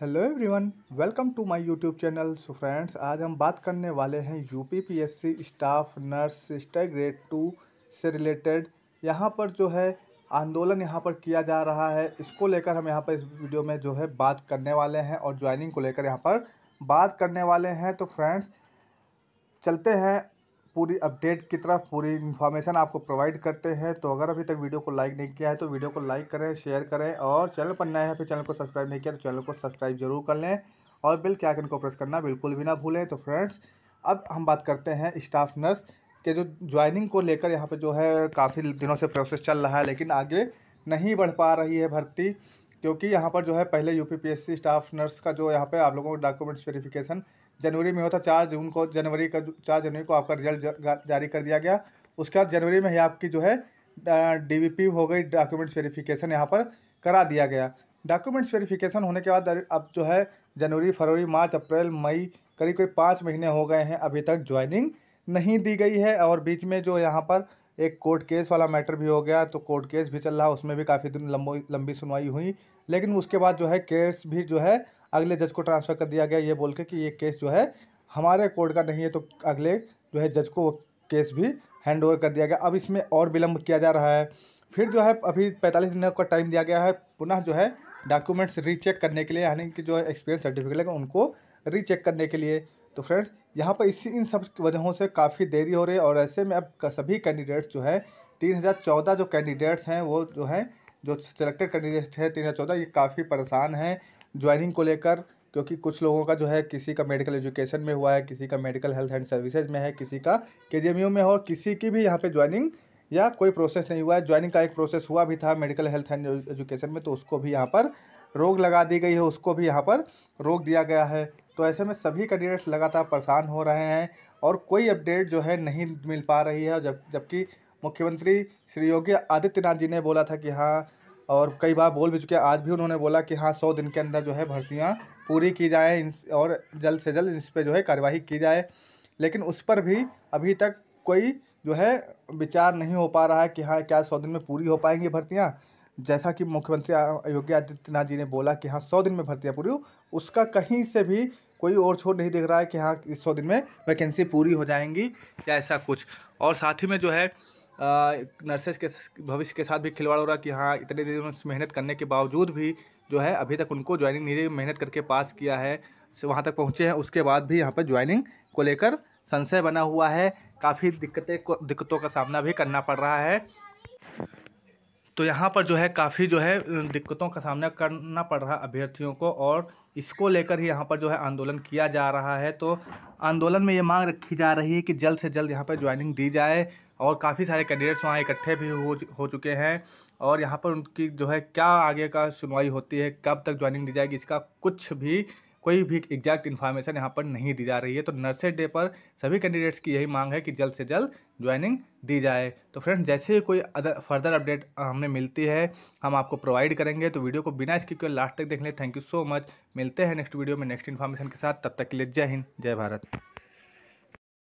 hello everyone welcome to my YouTube channel so friends आज हम बात करने वाले हैं UPPSC staff nurse sister grade two से रिलेटेड यहाँ पर जो है आंदोलन यहाँ पर किया जा रहा है इसको लेकर हम यहाँ पर इस वीडियो में जो है बात करने वाले हैं और ज्वाइनिंग को लेकर यहाँ पर बात करने वाले हैं तो फ्रेंड्स चलते हैं पूरी अपडेट की तरफ पूरी इन्फॉर्मेशन आपको प्रोवाइड करते हैं तो अगर अभी तक वीडियो को लाइक नहीं किया है तो वीडियो को लाइक करें शेयर करें और चैनल पर नए हैं फिर चैनल को सब्सक्राइब नहीं किया तो चैनल को सब्सक्राइब जरूर कर लें और बिल के आइकन को प्रेस करना बिल्कुल भी ना भूलें तो फ्रेंड्स अब हम बात करते हैं स्टाफ नर्स के जो ज्वाइनिंग को लेकर यहाँ पर जो है काफ़ी दिनों से प्रोसेस चल रहा है लेकिन आगे नहीं बढ़ पा रही है भर्ती क्योंकि यहाँ पर जो है पहले यूपीपीएससी स्टाफ नर्स का जो यहाँ पे आप लोगों को डॉक्यूमेंट्स वेरिफिकेशन जनवरी में होता चार जून को जनवरी का चार जनवरी को आपका रिजल्ट जारी कर दिया गया उसके बाद जनवरी में ही आपकी जो है डी हो गई डॉक्यूमेंट्स वेरीफ़िकेशन यहाँ पर करा दिया गया डॉक्यूमेंट्स वेरीफिकेशन होने के बाद अब जो है जनवरी फरवरी मार्च अप्रैल मई करीब करीब पाँच महीने हो गए हैं अभी तक ज्वाइनिंग नहीं दी गई है और बीच में जो यहाँ पर एक कोर्ट केस वाला मैटर भी हो गया तो कोर्ट केस भी चल रहा उसमें भी काफ़ी दिन लंबो लंबी सुनवाई हुई लेकिन उसके बाद जो है केस भी जो है अगले जज को ट्रांसफ़र कर दिया गया ये बोल के कि ये केस जो है हमारे कोर्ट का नहीं है तो अगले जो है जज को वो केस भी हैंड ओवर कर दिया गया अब इसमें और विलम्ब किया जा रहा है फिर जो है अभी पैंतालीस दिनों का टाइम दिया गया है पुनः जो है डॉक्यूमेंट्स रीचेक करने के लिए यानी कि जो है एक्सपीरियंस सर्टिफिकेट है उनको रीचेक करने के लिए तो फ्रेंड्स यहाँ पर इसी इन सब वजहों से काफ़ी देरी हो रही है और ऐसे में अब सभी कैंडिडेट्स जो है तीन हज़ार चौदह जो कैंडिडेट्स हैं वो जो है जो सिलेक्टेड कैंडिडेट हैं तीन हज़ार चौदह ये काफ़ी परेशान हैं ज्वाइनिंग को लेकर क्योंकि कुछ लोगों का जो है किसी का मेडिकल एजुकेशन में हुआ है किसी का मेडिकल हेल्थ एंड सर्विसेज में है किसी का के में हो किसी की भी यहाँ पर ज्वाइनिंग या कोई प्रोसेस नहीं हुआ है ज्वाइनिंग का एक प्रोसेस हुआ भी था मेडिकल हेल्थ एंड एजुकेशन में तो उसको भी यहाँ पर रोक लगा दी गई है उसको भी यहाँ पर रोक दिया गया है तो ऐसे में सभी कैंडिडेट्स लगातार परेशान हो रहे हैं और कोई अपडेट जो है नहीं मिल पा रही है जब जबकि मुख्यमंत्री श्री योगी आदित्यनाथ जी ने बोला था कि हाँ और कई बार बोल भी चुके हैं आज भी उन्होंने बोला कि हाँ सौ दिन के अंदर जो है भर्तियाँ पूरी की जाए और जल्द से जल्द इस पर जो है कार्यवाही की जाए लेकिन उस पर भी अभी तक कोई जो है विचार नहीं हो पा रहा है कि हाँ क्या सौ दिन में पूरी हो पाएंगी भर्तियाँ जैसा कि मुख्यमंत्री योगी आदित्यनाथ जी ने बोला कि हाँ सौ दिन में भर्तियाँ पूरी हो उसका कहीं से भी कोई और छोड़ नहीं देख रहा है कि हाँ इस सौ दिन में वैकेंसी पूरी हो जाएंगी या ऐसा कुछ और साथ ही में जो है नर्सेज के भविष्य के साथ भी खिलवाड़ हो रहा कि हाँ इतने दिन मेहनत करने के बावजूद भी जो है अभी तक उनको ज्वाइनिंग नहीं मेहनत करके पास किया है वहाँ तक पहुँचे हैं उसके बाद भी यहाँ पर ज्वाइनिंग को लेकर संशय बना हुआ है काफ़ी दिक्कतें दिक्कतों का सामना भी करना पड़ रहा है तो यहाँ पर जो है काफ़ी जो है दिक्कतों का सामना करना पड़ रहा अभ्यर्थियों को और इसको लेकर ही यहाँ पर जो है आंदोलन किया जा रहा है तो आंदोलन में ये मांग रखी जा रही है कि जल्द से जल्द यहाँ पर ज्वाइनिंग दी जाए और काफ़ी सारे कैंडिडेट्स वहाँ इकट्ठे भी हो हो चुके हैं और यहाँ पर उनकी जो है क्या आगे का सुनवाई होती है कब तक ज्वाइनिंग दी जाएगी इसका कुछ भी कोई भी एग्जैक्ट इन्फॉर्मेशन यहाँ पर नहीं दी जा रही है तो नर्सेज डे पर सभी कैंडिडेट्स की यही मांग है कि जल्द से जल्द ज्वाइनिंग दी जाए तो फ्रेंड्स जैसे ही कोई अदर फर्दर अपडेट हमें मिलती है हम आपको प्रोवाइड करेंगे तो वीडियो को बिना स्किप के लास्ट तक देख लें थैंक यू सो मच मिलते हैं नेक्स्ट वीडियो में नेक्स्ट इन्फॉर्मेशन के साथ तब तक के लिए जय हिंद जय भारत